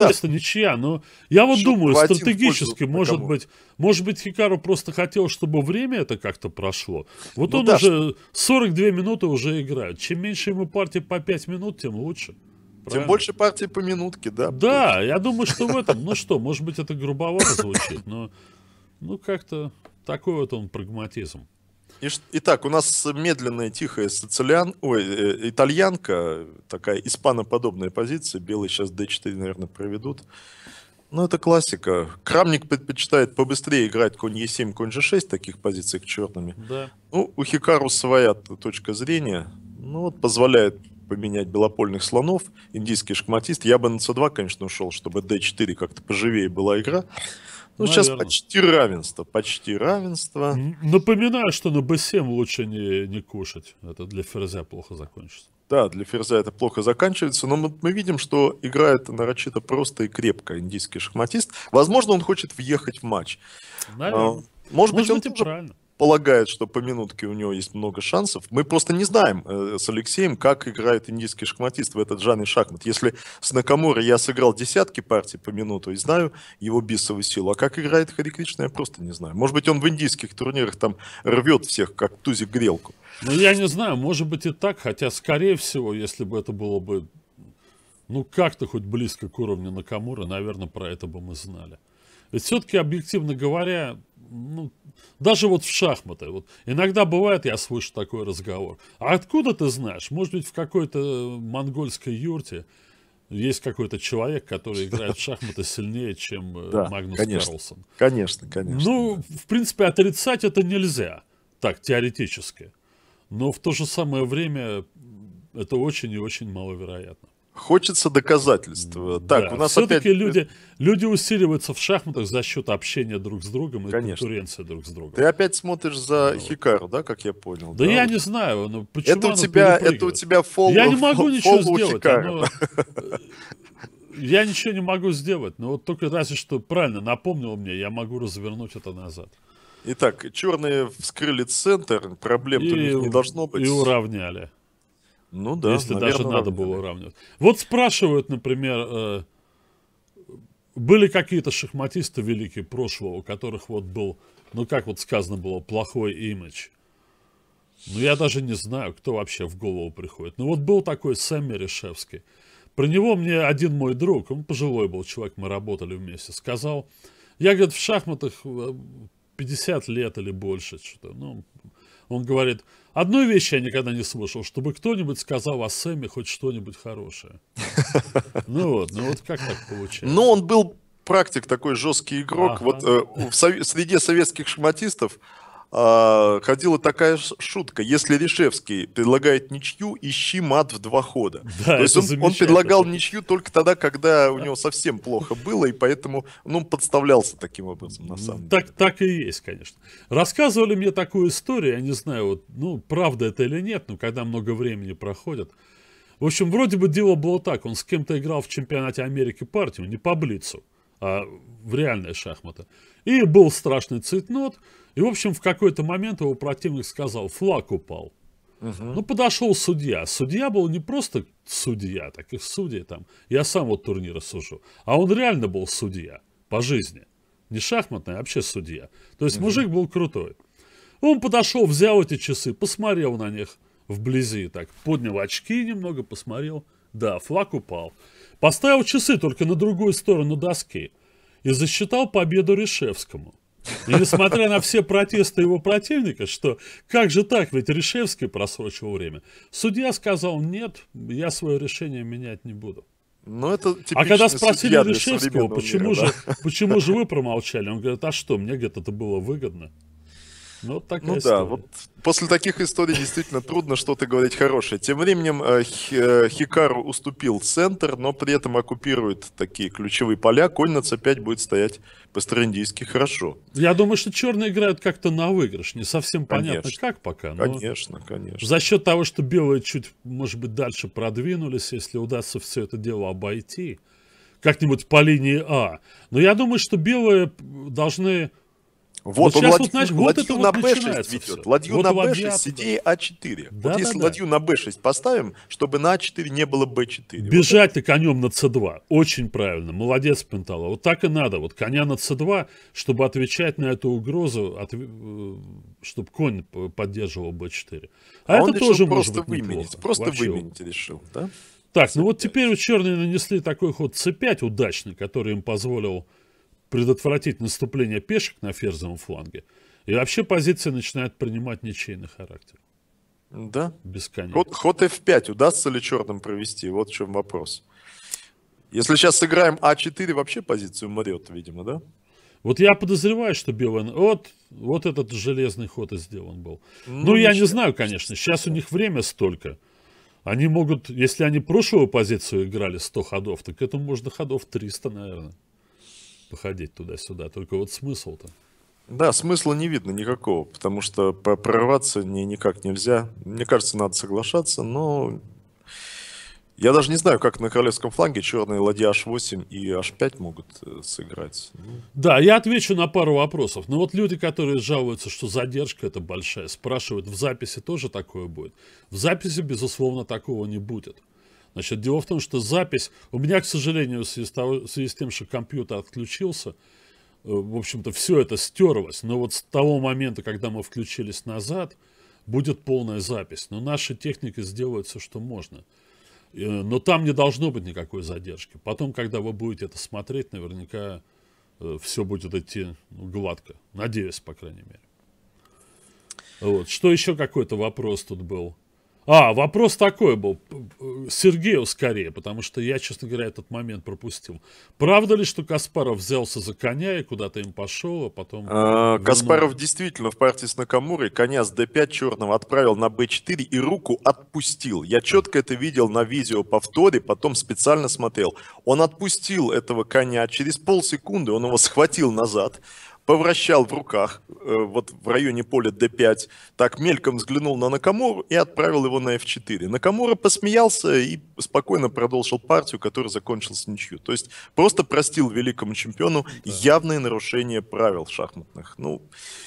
Это ничья, но я вот Шут думаю, стратегически, может быть, может быть, Хикару просто хотел, чтобы время это как-то прошло. Вот ну, он да, уже 42 минуты уже играет. Чем меньше ему партии по 5 минут, тем лучше. Правильно? Тем больше партий по минутке, да? Да, я думаю, что в этом, ну что, может быть, это грубовато звучит, но ну как-то такой вот он прагматизм. Итак, у нас медленная, тихая сицилиан... Ой, э, итальянка, такая испаноподобная позиция. Белые сейчас d4, наверное, проведут. Ну, это классика. Крамник предпочитает побыстрее играть конь e7, конь g6, таких позициях черными. Да. Ну, у Хикару своя точка зрения. Ну, вот позволяет поменять белопольных слонов, индийский шахматист. Я бы на c2, конечно, ушел, чтобы d4 как-то поживее была игра. Ну, ну, сейчас почти равенство, почти равенство. Напоминаю, что на B7 лучше не, не кушать. Это для Ферзя плохо закончится. Да, для Ферзя это плохо заканчивается, но мы, мы видим, что играет нарочито просто и крепко индийский шахматист. Возможно, он хочет въехать в матч. Наверное. Может, а, Может быть, он быть тоже правильно полагает, что по минутке у него есть много шансов. Мы просто не знаем э, с Алексеем, как играет индийский шахматист в этот жанр шахмат. Если с Накамура я сыграл десятки партий по минуту и знаю его бисовую силу, а как играет Хари Кришна, я просто не знаю. Может быть, он в индийских турнирах там рвет всех, как тузик грелку. Ну, я не знаю, может быть и так, хотя, скорее всего, если бы это было бы, ну, как-то хоть близко к уровню Накамура, наверное, про это бы мы знали. Ведь все-таки, объективно говоря, ну, даже вот в шахматы. Вот иногда бывает, я слышу такой разговор. А откуда ты знаешь? Может быть, в какой-то монгольской юрте есть какой-то человек, который играет в шахматы сильнее, чем э, да, Магнус конечно, Карлсон. Конечно, конечно. Ну, да. в принципе, отрицать это нельзя, так, теоретически. Но в то же самое время это очень и очень маловероятно. Хочется доказательств. Так, да. у нас Все-таки опять... люди, люди усиливаются в шахматах за счет общения друг с другом и Конечно. конкуренции друг с другом. Ты опять смотришь за вот. Хикару, да, как я понял? Да, да я вот. не знаю, но ну, почему это у тебя, это у тебя фол, Я не могу ничего сделать. Оно... Я ничего не могу сделать, но вот только разве что правильно напомнил мне, я могу развернуть это назад. Итак, черные вскрыли центр, проблем и, не должно быть. И уравняли. Ну да. Если наверное, даже надо было уравнивать. Вот спрашивают, например, э, были какие-то шахматисты великие прошлого, у которых вот был, ну как вот сказано было, плохой имидж. Ну я даже не знаю, кто вообще в голову приходит. Ну вот был такой Сэмми Решевский. Про него мне один мой друг, он пожилой был человек, мы работали вместе, сказал, я, говорит, в шахматах 50 э, лет или больше, что-то, ну, он говорит, одну вещь я никогда не слышал, чтобы кто-нибудь сказал о Сэме хоть что-нибудь хорошее. Ну вот, ну вот как так получается? Ну, он был практик, такой жесткий игрок. Вот э, в сов... среди советских шахматистов а, ходила такая шутка. Если Решевский предлагает ничью, ищи мат в два хода. Да, То есть он, он предлагал ничью только тогда, когда у него совсем плохо было, и поэтому ну, подставлялся таким образом, на самом так, деле. Так и есть, конечно. Рассказывали мне такую историю, я не знаю, вот, ну, правда это или нет, но когда много времени проходит, в общем, вроде бы дело было так. Он с кем-то играл в чемпионате Америки партию, не по блицу, а в реальные шахматы. И был страшный цитнот. И, в общем, в какой-то момент его противник сказал, флаг упал. Ну, подошел судья. Судья был не просто судья, таких судей там. Я сам вот турниры сужу. А он реально был судья по жизни. Не шахматный, а вообще судья. То есть мужик был крутой. Он подошел, взял эти часы, посмотрел на них вблизи, так, поднял очки немного, посмотрел. Да, флаг упал. Поставил часы только на другую сторону доски и засчитал победу Решевскому. И несмотря на все протесты его противника, что как же так, ведь Решевский просрочил время, судья сказал, нет, я свое решение менять не буду. Но ну, это а когда спросили Решевского, почему, мира, же, да? почему же вы промолчали, он говорит, а что, мне где-то это было выгодно. Ну, такая ну история. да, вот после таких историй действительно трудно что-то говорить хорошее. Тем временем э, э, Хикару уступил центр, но при этом оккупирует такие ключевые поля. Кольниц опять будет стоять по-строиндийски хорошо. Я думаю, что черные играют как-то на выигрыш. Не совсем понятно, конечно. как пока. Но конечно, конечно. За счет того, что белые чуть, может быть, дальше продвинулись, если удастся все это дело обойти, как-нибудь по линии А. Но я думаю, что белые должны вот, ну, вот он лад... вот, знаешь, ладью это на B6 ведет. Ладью вот на B6 с идеей А4. Да, вот да, если да. ладью на B6 поставим, чтобы на А4 не было B4. Бежать вот. ты конем на C2. Очень правильно. Молодец, Пентало. Вот так и надо. Вот коня на C2, чтобы отвечать на эту угрозу, от... Э, чтобы конь поддерживал B4. А, а это тоже может быть выменить. неплохо. Просто Вообще. выменить решил, да? Так, C5. ну вот теперь у черные нанесли такой ход C5 удачный, который им позволил предотвратить наступление пешек на ферзовом фланге, и вообще позиция начинает принимать ничейный характер. Да. Бесконечно. Ход, ход F5 удастся ли черным провести? Вот в чем вопрос. Если сейчас сыграем А4, вообще позицию умрет, видимо, да? Вот я подозреваю, что белый... Вот, вот этот железный ход и сделан был. Ну, ну я не знаю, конечно. Сейчас у них время столько. Они могут... Если они прошлую позицию играли 100 ходов, так это можно ходов 300, наверное можно ходить туда-сюда, только вот смысл-то. Да, смысла не видно никакого, потому что прорваться не, никак нельзя. Мне кажется, надо соглашаться, но я даже не знаю, как на королевском фланге черные ладья h8 и h5 могут э, сыграть. Ну. Да, я отвечу на пару вопросов. Но ну вот люди, которые жалуются, что задержка это большая, спрашивают, в записи тоже такое будет? В записи, безусловно, такого не будет. Значит, дело в том, что запись... У меня, к сожалению, в связи с, того, в связи с тем, что компьютер отключился, э, в общем-то, все это стерлось. Но вот с того момента, когда мы включились назад, будет полная запись. Но наши техники сделают все, что можно. Э, но там не должно быть никакой задержки. Потом, когда вы будете это смотреть, наверняка э, все будет идти ну, гладко. Надеюсь, по крайней мере. Вот. Что еще какой-то вопрос тут был? А, вопрос такой был. Сергею скорее, потому что я, честно говоря, этот момент пропустил. Правда ли, что Каспаров взялся за коня и куда-то им пошел, а потом... А, Каспаров действительно в партии с Накамурой коня с D5 черного отправил на B4 и руку отпустил. Я четко это видел на видео повторе, потом специально смотрел. Он отпустил этого коня, а через полсекунды он его схватил назад, повращал в руках э, вот в районе поля d5, так мельком взглянул на Накамуру и отправил его на f4. Накамура посмеялся и спокойно продолжил партию, которая закончилась ничью. То есть просто простил великому чемпиону да. явные нарушения правил шахматных. Ну,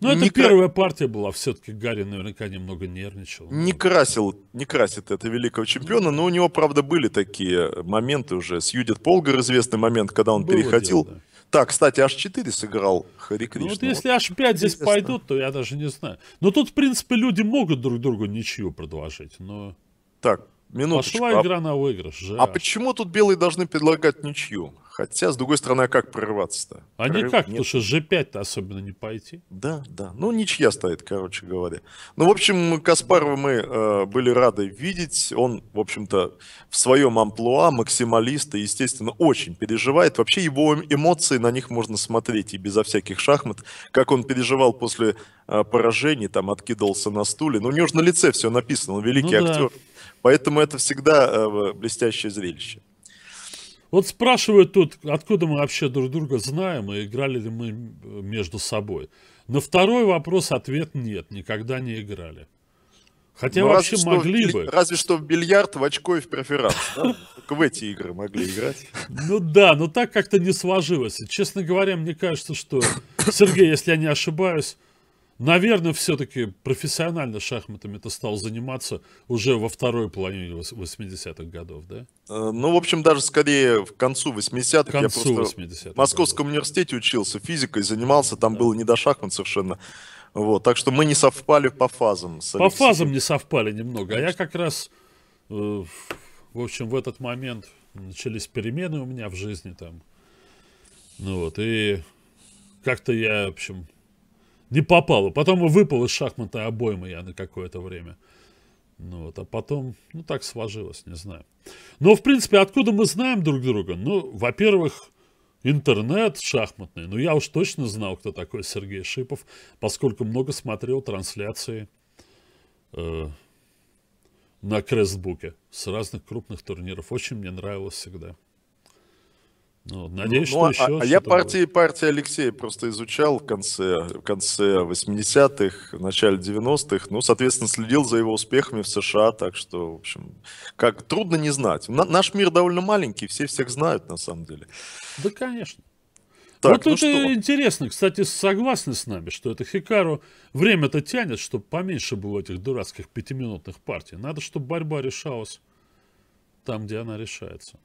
Но ну, это кра... первая партия была, все-таки Гарри наверняка немного нервничал. Не ну. красил, не красит это великого чемпиона, но у него, правда, были такие моменты уже. С Юдит Полгар известный момент, когда он Было переходил... Дело, да так, кстати, H4 сыграл Хари Кришна. Ну, вот если H5 здесь пойдут, то я даже не знаю. Но тут, в принципе, люди могут друг другу ничью предложить, но... Так, минуточку. Пошла игра а... на выигрыш. Же. А почему тут белые должны предлагать ничью? Хотя, с другой стороны, а как прорываться-то? А Прорыв... никак, Нет. потому что G5-то особенно не пойти. Да, да. Ну, ничья стоит, короче говоря. Ну, в общем, Каспарова мы э, были рады видеть. Он, в общем-то, в своем амплуа максималист и, естественно, очень переживает. Вообще, его эм-, эмоции, на них можно смотреть и безо всяких шахмат. Как он переживал после э, поражений, там, откидывался на стуле. Ну, у него же на лице все написано, он великий ну, актер. Да. Поэтому это всегда э, блестящее зрелище. Вот спрашивают тут, откуда мы вообще друг друга знаем и играли ли мы между собой. На второй вопрос ответ нет, никогда не играли. Хотя ну, вообще разве могли что, бы. Разве что в бильярд, в очко и в преферанс. Да? Только в эти игры могли играть. Ну да, но так как-то не сложилось. честно говоря, мне кажется, что, Сергей, если я не ошибаюсь, Наверное, все-таки профессионально шахматами ты стал заниматься уже во второй половине 80-х годов, да? Э, ну, в общем, даже скорее в концу 80-х. я просто 80 в Московском года. университете учился физикой, занимался, там да. было не до шахмат совершенно. Вот, так что мы не совпали по фазам. по фазам не совпали немного, а я как раз, э, в общем, в этот момент начались перемены у меня в жизни там. Ну вот, и как-то я, в общем, не попало. Потом выпал из шахматной обоймы я на какое-то время. Ну вот, а потом, ну так сложилось, не знаю. Но, в принципе, откуда мы знаем друг друга? Ну, во-первых, интернет шахматный. Ну, я уж точно знал, кто такой Сергей Шипов, поскольку много смотрел трансляции э, на Крестбуке с разных крупных турниров. Очень мне нравилось всегда. Ну, надеюсь, ну, что а, еще. А, я партии, партии Алексея просто изучал в конце, в конце 80-х, начале 90-х. Ну, соответственно, следил за его успехами в США. Так что, в общем, как трудно не знать. На, наш мир довольно маленький, все всех знают на самом деле. Да, конечно. Так, вот ну это что? интересно, кстати, согласны с нами, что это Хикару время-то тянет, чтобы поменьше было этих дурацких пятиминутных партий. Надо, чтобы борьба решалась там, где она решается.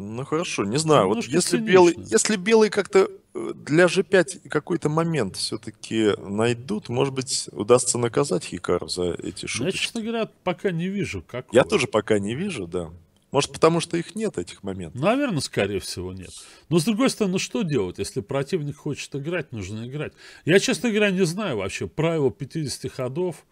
Ну хорошо, не знаю. вот если цинично. белый, если белый как-то э, для G5 какой-то момент все-таки найдут, может быть, удастся наказать Хикару за эти шутки. Ну, я, честно говоря, пока не вижу. как. Я тоже пока не вижу, да. Может, потому что их нет, этих моментов. Наверное, скорее всего, нет. Но, с другой стороны, что делать? Если противник хочет играть, нужно играть. Я, честно говоря, не знаю вообще правила 50 ходов.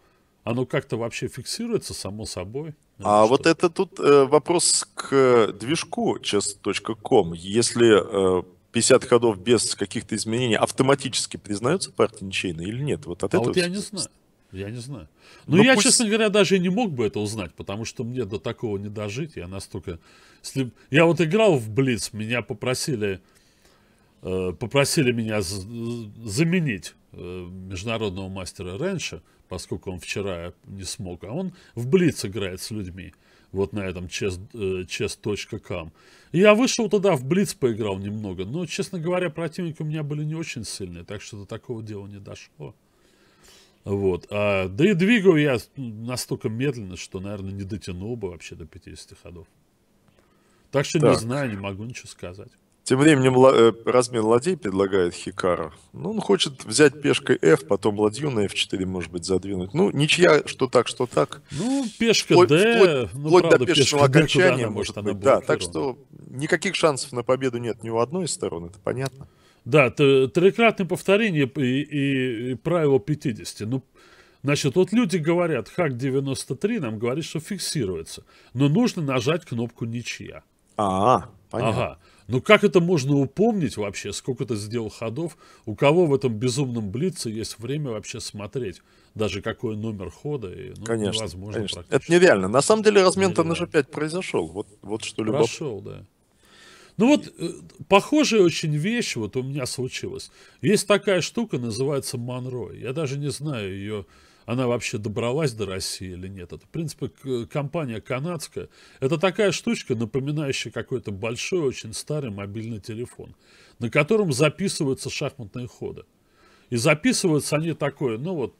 Оно как-то вообще фиксируется само собой? А что? вот это тут э, вопрос к э, движку chess.com. Если э, 50 ходов без каких-то изменений автоматически признаются партии ничейной или нет? Вот от а этого вот я не знаю. Я не знаю. Ну, Но ну, я, пусть... честно говоря, даже не мог бы это узнать, потому что мне до такого не дожить. Я настолько... Я вот играл в Блиц, меня попросили... Э, попросили меня заменить э, международного мастера раньше поскольку он вчера не смог, а он в Блиц играет с людьми, вот на этом chess.com. Э, я вышел туда, в Блиц поиграл немного, но, честно говоря, противники у меня были не очень сильные, так что до такого дела не дошло. Вот. А, да и двигал я настолько медленно, что, наверное, не дотянул бы вообще до 50 ходов. Так что так. не знаю, не могу ничего сказать. Тем временем э, размен ладей предлагает Хикара. Ну, он хочет взять пешкой F, потом ладью на F4, может быть, задвинуть. Ну, ничья, что так, что так. Ну, пешка вплоть, D. Вплоть, ну, вплоть правда, до пешечного пешка окончания, D, может, может быть. Да, так что никаких шансов на победу нет ни у одной из сторон, это понятно. Да, трекратное повторение и, и, и правило 50. Ну, значит, вот люди говорят, хак 93 нам говорит, что фиксируется. Но нужно нажать кнопку ничья. -а понятно. Ага. Ну как это можно упомнить вообще, сколько ты сделал ходов? У кого в этом безумном блице есть время вообще смотреть? Даже какой номер хода? И, ну, конечно, невозможно конечно. Это нереально. На самом деле размен-то на G5 произошел. Вот, вот что любопытно. Прошел, да. Ну вот, э, похожая очень вещь вот у меня случилась. Есть такая штука, называется Монро. Я даже не знаю ее она вообще добралась до России или нет. Это, в принципе, компания канадская. Это такая штучка, напоминающая какой-то большой, очень старый мобильный телефон, на котором записываются шахматные ходы. И записываются они такое, ну вот,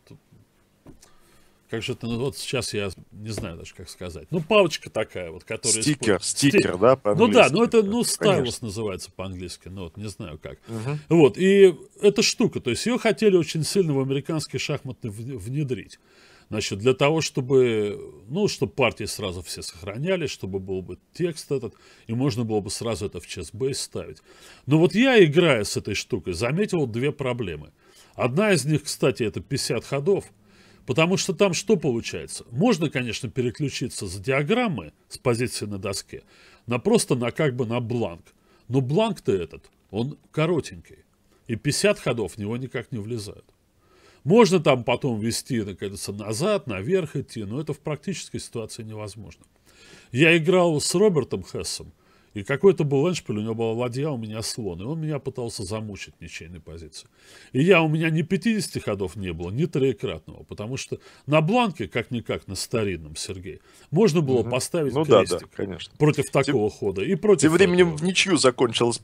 как же это, ну, вот сейчас я не знаю даже, как сказать. Ну, палочка такая вот, которая... Стикер, использует... стикер, стикер, да, по Ну да, ну это, ну, стайлус называется по-английски, ну вот, не знаю как. Угу. Вот, и эта штука, то есть ее хотели очень сильно в американский шахматный внедрить. Значит, для того, чтобы, ну, чтобы партии сразу все сохраняли, чтобы был бы текст этот, и можно было бы сразу это в ChessBase ставить. Но вот я, играя с этой штукой, заметил две проблемы. Одна из них, кстати, это 50 ходов – Потому что там что получается? Можно, конечно, переключиться с диаграммы, с позиции на доске, на просто на как бы на бланк. Но бланк-то этот, он коротенький. И 50 ходов в него никак не влезают. Можно там потом вести, наконец, назад, наверх идти, но это в практической ситуации невозможно. Я играл с Робертом Хессом, и какой-то был эндшпиль, у него была ладья, у меня слон. И он меня пытался замучить ничейной позиции. И я, у меня ни 50 ходов не было, ни троекратного. Потому что на бланке, как-никак, на старинном, Сергей, можно было угу. поставить ну, крестик да, да, конечно. против такого Тем... хода. И против Тем временем этого. в ничью закончилась